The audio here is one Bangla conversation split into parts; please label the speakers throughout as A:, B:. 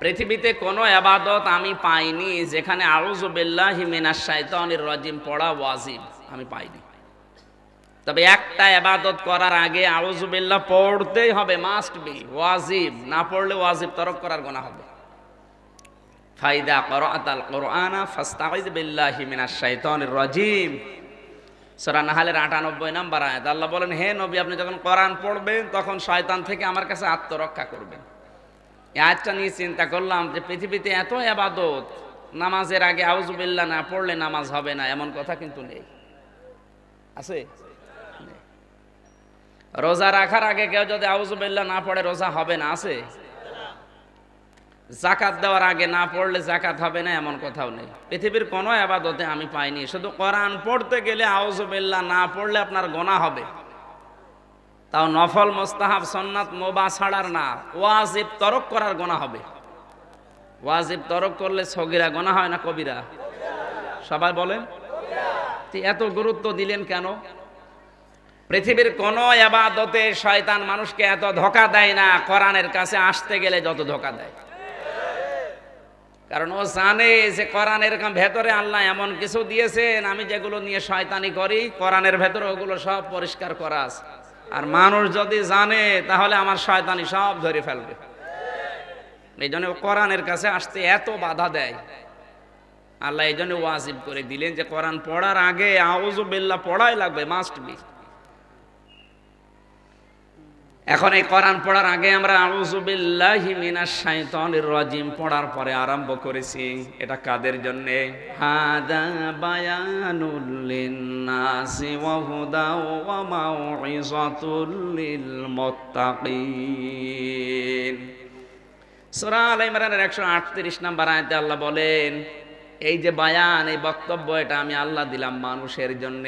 A: পৃথিবীতে কোনো আবাদত আমি পাইনি যেখানে আউজবিল্লাহ হিমিনাস শায়তানির রজিম পড়া ওয়াজিব আমি পাইনি তবে একটা আবাদত করার আগে আউজবিল্লাহ পড়তেই হবে মাস্ট বি ওয়াজিব না পড়লে ওয়াজিব তরক করার গোনা হবে ফাইদা করআতাল কোরআনা ফাস্তাঈদ বিল্লাহি মিনাশ শাইতানির রাজিম সূরা নাহালের আটানব্বই নম্বর আয়াত আল্লাহ বলেন হে নবী আপনি যখন কোরআন পড়বেন তখন শয়তান থেকে আমার কাছে আত্মরক্ষা করবেন আচ্ছা নিয়ে চিন্তা করলাম যে পৃথিবীতে এত আবাদত নামাজের আগে আউজুবিল্লা না পড়লে নামাজ হবে না এমন কথা কিন্তু নেই আছে রোজা রাখার আগে কেউ যদি আউজুবিল্লা না পড়ে রোজা হবে না আছে জাকাত দেওয়ার আগে না পড়লে জাকাত হবে না এমন কথাও নেই পৃথিবীর কোনো আবাদতে আমি পাইনি শুধু কোরআন পড়তে গেলে আউজুবিল্লা না পড়লে আপনার গোনা হবে তাও নফল মোস্তাহাব সন্ন্যাত মোবা ছাড়ার না ওয়াজিব তরক করার গোনা হবে ওয়াজিব তরক করলে সগিরা গোনা হয় না কবিরা সবাই বলেন এত গুরুত্ব দিলেন কেন পৃথিবীর কোন আবাদতে শয়তান মানুষকে এত ধোকা দেয় না কোরআনের কাছে আসতে গেলে যত ধোকা দেয় কারণ ও জানে যে কোরআনের ভেতরে আল্লাহ এমন কিছু দিয়েছেন আমি যেগুলো নিয়ে শয়তানি করি কোরআনের ভেতরে ওগুলো সব পরিষ্কার করা আছে আর মানুষ যদি জানে তাহলে আমার শয়তানি সব ধরে ফেলবে এই জন্য কোরআনের কাছে আসতে এত বাধা দেয় আল্লাহ এই জন্য ওয়াজিব করে দিলেন যে কোরআন পড়ার আগে বেল্লা পড়াই লাগবে মাস্ট বি এখন এই কোরআন পড়ার আগে আমরা আউজুবিল্লাহি মিনাশ শাইতানির রাজিম পড়ার পরে আরম্ভ করেছি এটা কাদের জন্য হাদা বায়ানুল লিন্নাসি ওয়া হুদা ওয়া মাউইজাতুল লিল মুত্তাকিন সূরা আলে ইমরানের 138 নম্বর আয়াতে আল্লাহ বলেন এই যে বায়ান এই বক্তব্য এটা আমি আল্লাহ দিলাম মানুষের জন্য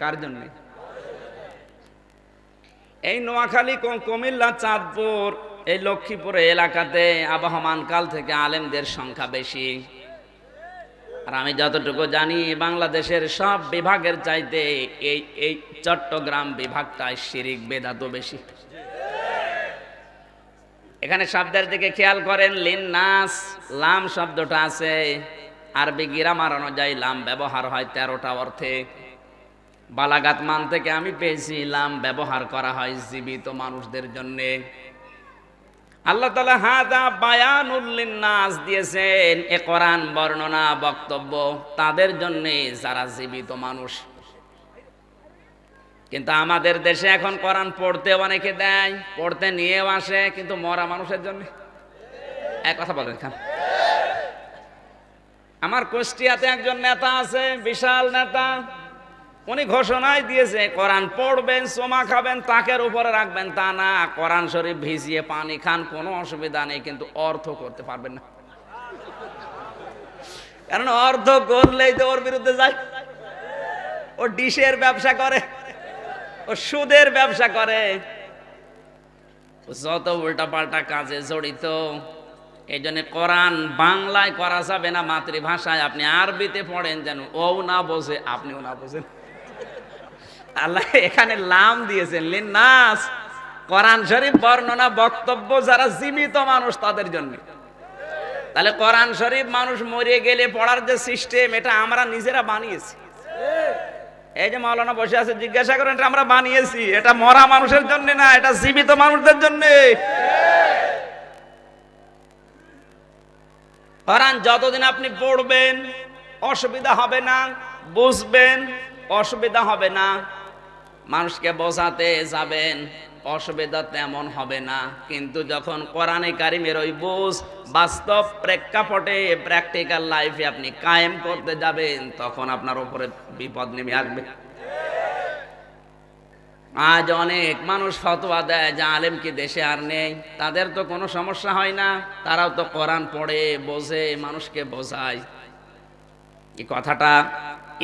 A: কার জন্য এই নোয়াখালী কুমিল্লা চাঁদপুর এই লক্ষ্মীপুর এলাকাতে আবহমান কাল থেকে আলেমদের সংখ্যা বেশি আর আমি যতটুকু জানি বাংলাদেশের সব বিভাগের চাইতে এই এই চট্টগ্রাম বিভাগটায় শিরিক বেদাত বেশি এখানে শব্দের দিকে খেয়াল করেন লিন নাস লাম শব্দটা আছে আরবি গিরামার অনুযায়ী লাম ব্যবহার হয় তেরোটা অর্থে বালাগাত মান থেকে আমি পেয়েছিলাম ব্যবহার করা হয় জীবিত মানুষদের জন্যে আল্লাহ তালা হাদা বায়ান নাস দিয়েছেন এ কোরআন বর্ণনা বক্তব্য তাদের জন্যে যারা জীবিত মানুষ কিন্তু আমাদের দেশে এখন কোরআন পড়তে অনেকে দেয় পড়তে নিয়েও আসে কিন্তু মরা মানুষের জন্য এক কথা বলেন খান আমার কুষ্টিয়াতে একজন নেতা আছে বিশাল নেতা উনি ঘোষণায় দিয়েছে কোরআন পড়বেন সোমা খাবেন তাকের উপরে রাখবেন তা না কোরআন শরীফ ভিজিয়ে পানি খান কোনো অসুবিধা নেই কিন্তু অর্থ করতে পারবেন না কারণ অর্থ করলেই তো ওর বিরুদ্ধে যায় ও ডিশের ব্যবসা করে ও সুদের ব্যবসা করে যত উল্টাপাল্টা কাজে জড়িত এই জন্য কোরআন বাংলায় করা যাবে না মাতৃভাষায় আপনি আরবিতে পড়েন যেন ও না বোঝে আপনিও না বোঝেন আল্লাহ এখানে লাম দিয়েছেন লিনাস কোরআন শরীফ বর্ণনা বক্তব্য যারা জীবিত মানুষ তাদের জন্য তাহলে কোরআন শরীফ মানুষ মরে গেলে পড়ার যে সিস্টেম এটা আমরা নিজেরা বানিয়েছি এই যে মাওলানা বসে আছে জিজ্ঞাসা করেন এটা আমরা বানিয়েছি এটা মরা মানুষের জন্য না এটা জীবিত মানুষদের জন্য কোরআন যতদিন আপনি পড়বেন অসুবিধা হবে না বুঝবেন অসুবিধা হবে না মানুষকে বোঝাতে যাবেন অসুবিধা তেমন হবে না কিন্তু যখন কোরআনে কারিমের ওই বুঝ বাস্তব প্রেক্ষাপটে প্র্যাকটিক্যাল লাইফে আপনি কায়েম করতে যাবেন তখন আপনার উপরে বিপদ নেমে আসবে আজ অনেক মানুষ ফতোয়া দেয় যা আলেম কি দেশে আর নেই তাদের তো কোনো সমস্যা হয় না তারাও তো কোরআন পড়ে বোঝে মানুষকে বোঝায় এই কথাটা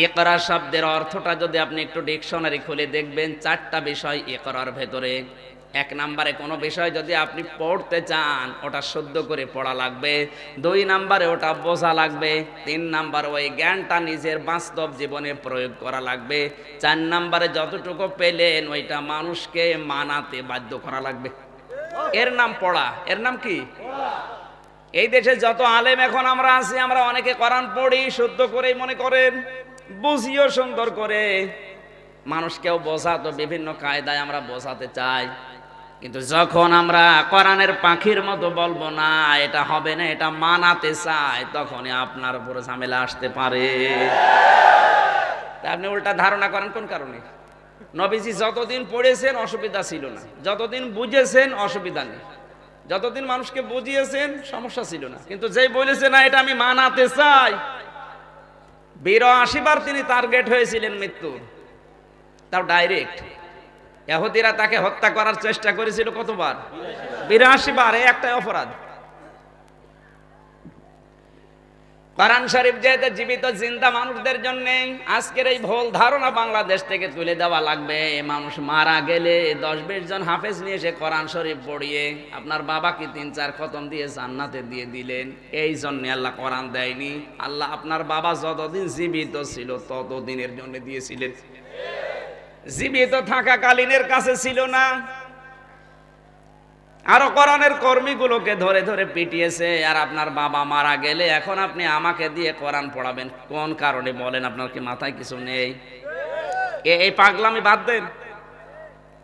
A: একরা শব্দের অর্থটা যদি আপনি একটু ডিকশনারি খুলে দেখবেন চারটা বিষয় একরার ভেতরে এক নাম্বারে কোনো বিষয় যদি আপনি পড়তে চান ওটা শুদ্ধ করে পড়া লাগবে দুই নাম্বারে ওটা বোঝা লাগবে তিন নাম্বার ওই জ্ঞানটা নিজের বাস্তব জীবনে প্রয়োগ করা লাগবে চার নাম্বারে যতটুকু পেলেন ওইটা মানুষকে মানাতে বাধ্য করা লাগবে এর নাম পড়া এর নাম কি এই দেশে যত আলেম এখন আমরা আছি আমরা অনেকে কোরআন পড়ি শুদ্ধ করে মনে করেন বুঝিও সুন্দর করে মানুষকেও বোঝাতো বিভিন্ন কায়দায় আমরা বোঝাতে চাই কিন্তু যখন আমরা করানের পাখির মতো বলবো না এটা হবে না এটা মানাতে চাই তখনই আপনার উপরে ঝামেলা আসতে পারে আপনি উল্টা ধারণা করেন কোন কারণে নবীজি যতদিন পড়েছেন অসুবিধা ছিল না যতদিন বুঝেছেন অসুবিধা নেই যতদিন মানুষকে বুঝিয়েছেন সমস্যা ছিল না কিন্তু যেই বলেছে না এটা আমি মানাতে চাই বিরাশি বার তিনি টার্গেট হয়েছিলেন মৃত্যু তাও ডাইরেক্ট এহুদিরা তাকে হত্যা করার চেষ্টা করেছিল কতবার বিরাশি বার একটা অপরাধ কোরআন শরীফ যেহেতু জীবিত চিন্তা মানুষদের জন্যে আজকের এই ভোল ধারণা বাংলাদেশ থেকে তুলে দেওয়া লাগবে মানুষ মারা গেলে দশ বিশ জন হাফেজ নিয়ে এসে কোরআন শরীফ পড়িয়ে আপনার বাবাকে তিন চার খতম দিয়ে জান্নাতে দিয়ে দিলেন এই জন্য আল্লাহ কোরআন দেয়নি আল্লাহ আপনার বাবা যতদিন জীবিত ছিল ততদিনের জন্য দিয়েছিলেন জীবিত থাকাকালীনের কাছে ছিল না আরো কোরআনের কর্মীগুলোকে ধরে ধরে পিটিয়েছে আর আপনার বাবা মারা গেলে এখন আপনি আমাকে দিয়ে কোরআন পড়াবেন কোন কারণে বলেন আপনার কি মাথায় কিছু নেই এই পাগলামি বাদ দেন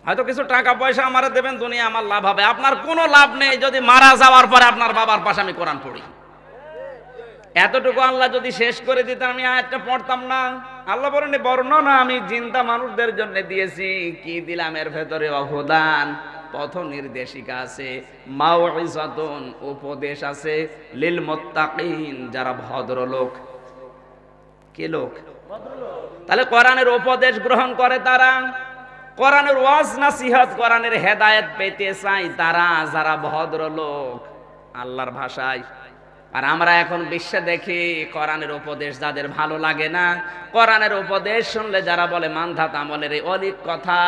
A: হয়তো কিছু টাকা পয়সা আমার দেবেন দুনিয়া আমার লাভ হবে আপনার কোনো লাভ নেই যদি মারা যাওয়ার পরে আপনার বাবার পাশে আমি কোরআন পড়ি এতটুকু আল্লাহ যদি শেষ করে দিতাম আমি আয়াতটা পড়তাম না আল্লাহ বলেন বর্ণনা আমি জিন্দা মানুষদের জন্য দিয়েছি কি দিলাম এর ভেতরে অবদান পথ নির্দেশিকা আছে মাওয়াতুন উপদেশ আছে লিল মুত্তাকিন যারা ভদ্রলোক কে লোক তাহলে কোরআনের উপদেশ গ্রহণ করে তারা কোরআনের ওয়াজ নসিহত কোরআনের হেদায়েত পেতে চাই তারা যারা ভদ্রলোক আল্লাহর ভাষায় আর আমরা এখন বিশ্বে দেখি কোরআনের উপদেশ যাদের ভালো লাগে না কোরআনের উপদেশ শুনলে যারা বলে মানধাত আমলের এই অলিক কথা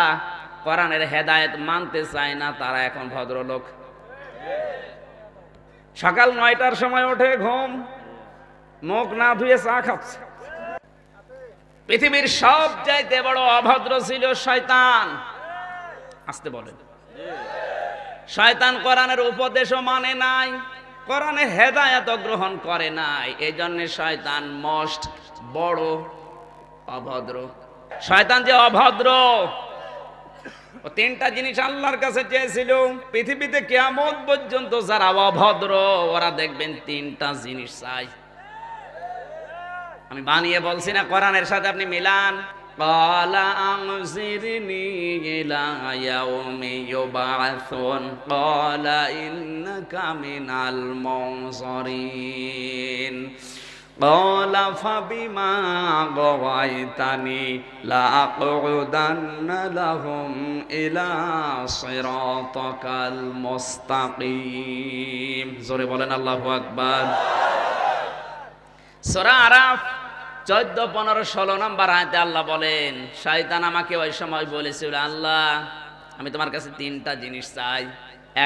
A: কোরআনের হেদায়েত মানতে চায় না তারা এখন ভদ্রলোক সকাল নয়টার সময় ওঠে ঘুম মুখ না ধুয়ে চা খাচ্ছে পৃথিবীর সব চাইতে বড় অভদ্র ছিল শয়তান আসতে বলেন শয়তান কোরআনের উপদেশও মানে নাই কোরআনে হেদায়ত গ্রহণ করে নাই এই জন্য শয়তান মস্ট বড় অভদ্র শয়তান যে অভদ্র ও তিনটা জিনিস আল্লাহর কাছে চেয়েছিল পৃথিবীতে কেমন পর্যন্ত যারা অভদ্র ওরা দেখবেন তিনটা জিনিস চাই আমি বানিয়ে বলছি না কোরআনের সাথে আপনি মিলান قال أنظرني চোদ্দ পনেরো ষোলো নম্বর আয়াতে আল্লাহ বলেন শয়তান আমাকে ওই সময় বলেছিল আল্লাহ আমি তোমার কাছে তিনটা জিনিস চাই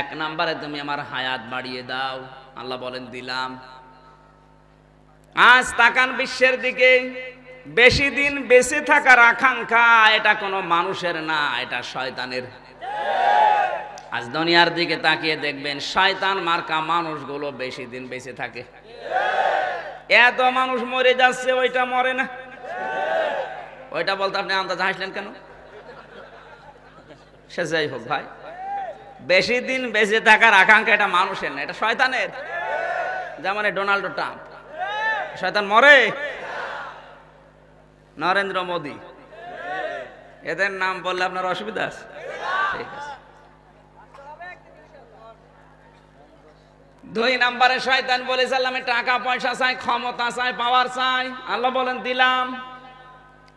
A: এক নম্বরে তুমি আমার হায়াত বাড়িয়ে দাও আল্লাহ বলেন দিলাম আজ তাকান বিশ্বের দিকে বেশি দিন বেঁচে থাকার আকাঙ্ক্ষা এটা কোনো মানুষের না এটা শয়তানের আজ দুনিয়ার দিকে তাকিয়ে দেখবেন শয়তান মার্কা মানুষগুলো বেশি দিন বেঁচে থাকে এত মানুষ মরে যাচ্ছে ওইটা মরে না ওইটা বলতে আপনি আন্দাজ হাসলেন কেন সে যাই হোক ভাই বেশি দিন বেঁচে থাকার আকাঙ্ক্ষা এটা মানুষের না এটা শয়তানের যেমন ডোনাল্ড ট্রাম্প শয়তান মরে নরেন্দ্র মোদী এদের নাম বললে আপনার অসুবিধা আছে ঠিক আছে দুই নাম্বারে শয়তান আমি টাকা পয়সা চাই ক্ষমতা চাই পাওয়ার চাই আল্লাহ বলেন দিলাম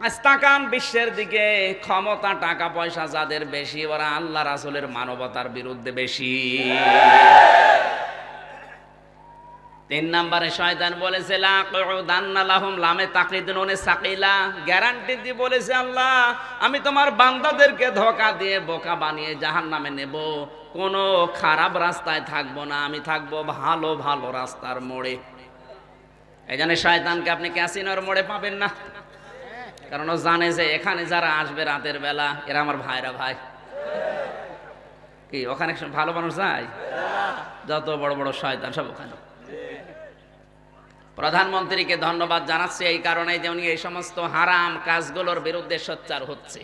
A: আস্তাকান বিশ্বের দিকে ক্ষমতা টাকা পয়সা যাদের বেশি ওরা আল্লাহ রাসুলের মানবতার বিরুদ্ধে বেশি তিন নম্বরে শয়তান বলেছে লামে গ্যারান্টি দিয়ে বলেছে আল্লাহ আমি তোমার বান্দাদেরকে ধোকা দিয়ে বোকা বানিয়ে জাহান নামে নেব কোনো খারাপ রাস্তায় থাকবো না আমি থাকবো ভালো ভালো রাস্তার মোড়ে এই জন্য শয়তানকে আপনি ক্যাসিনোর মোড়ে পাবেন না কারণ ও জানে যে এখানে যারা আসবে রাতের বেলা এরা আমার ভাইরা ভাই কি ওখানে ভালো মানুষ যায় যত বড় বড় শয়তান সব ওখানে প্রধানমন্ত্রীকে ধন্যবাদ জানাচ্ছি এই কারণে যে উনি এই সমস্ত হারাম কাজগুলোর বিরুদ্ধে সোচ্চার হচ্ছে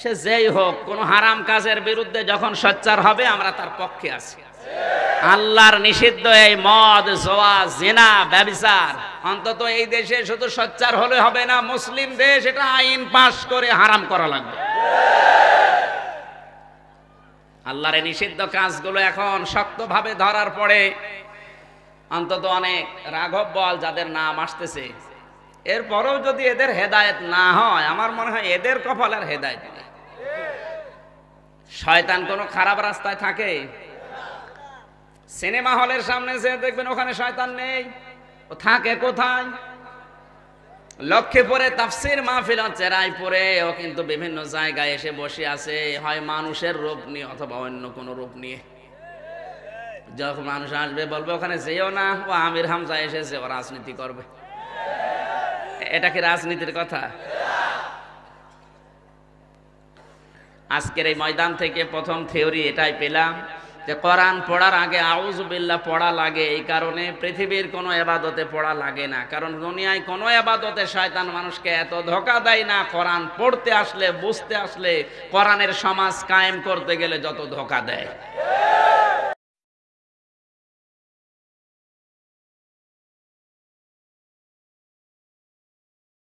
A: সে যেই হোক কোনো হারাম কাজের বিরুদ্ধে যখন সোচ্চার হবে আমরা তার পক্ষে আছি আল্লাহর নিষিদ্ধ এই মদ জোয়া জেনা ব্যবচার অন্তত এই দেশে শুধু সোচ্চার হলে হবে না মুসলিম দেশ এটা আইন পাশ করে হারাম করা লাগবে আল্লাহর নিষিদ্ধ কাজগুলো এখন শক্তভাবে ধরার পরে অন্তত অনেক রাঘব বল যাদের নাম আসতেছে এরপরেও যদি এদের হেদায়ত না হয় আমার মনে হয় এদের কপাল আর হেদায়ত শয়তান কোনো খারাপ রাস্তায় থাকে সিনেমা হলের সামনে যে দেখবেন ওখানে শয়তান নেই ও থাকে কোথায় লক্ষ্যে পরে তাফসির মাহফিল হচ্ছে রায়পুরে ও কিন্তু বিভিন্ন জায়গায় এসে বসে আছে হয় মানুষের রূপ নিয়ে অথবা অন্য কোনো রূপ নিয়ে যখন মানুষ আসবে বলবে ওখানে যেও না ও আমির হামজা এসেছে ও রাজনীতি করবে এটা কি রাজনীতির কথা আজকের এই ময়দান থেকে প্রথম থিওরি এটাই পেলাম যে কোরআন পড়ার আগে আউজ বিল্লা পড়া লাগে এই কারণে পৃথিবীর কোনো আবাদতে পড়া লাগে না কারণ দুনিয়ায় কোনো আবাদতে শয়তান মানুষকে এত ধোকা দেয় না কোরআন পড়তে আসলে বুঝতে আসলে কোরআনের সমাজ কায়েম করতে গেলে যত ধোকা দেয়